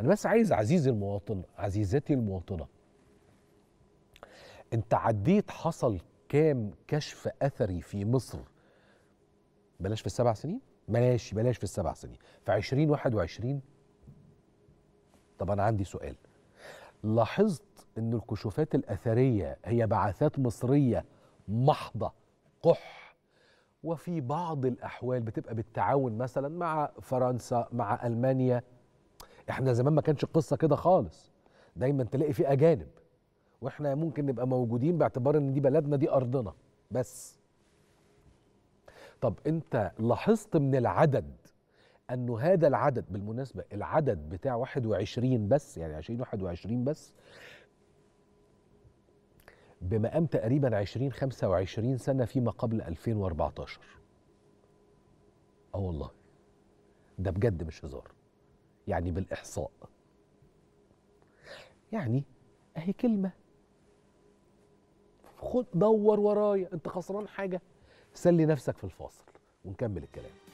انا بس عايز عزيزي المواطن عزيزتي المواطنه انت عديت حصل كام كشف اثري في مصر بلاش في السبع سنين بلاش بلاش في السبع سنين في 2021 طب انا عندي سؤال لاحظت ان الكشوفات الاثريه هي بعثات مصريه محضه قح وفي بعض الاحوال بتبقى بالتعاون مثلا مع فرنسا مع المانيا احنا زمان ما كانش القصه كده خالص دايما تلاقي في اجانب واحنا ممكن نبقى موجودين باعتبار ان دي بلدنا دي ارضنا بس طب انت لاحظت من العدد انه هذا العدد بالمناسبه العدد بتاع 21 بس يعني 20 21 بس بمقام تقريبا 20 25 سنه فيما قبل 2014 اه والله ده بجد مش هزار يعني بالإحصاء يعني أهي كلمة خد دور ورايا أنت خسران حاجة سلي نفسك في الفاصل ونكمل الكلام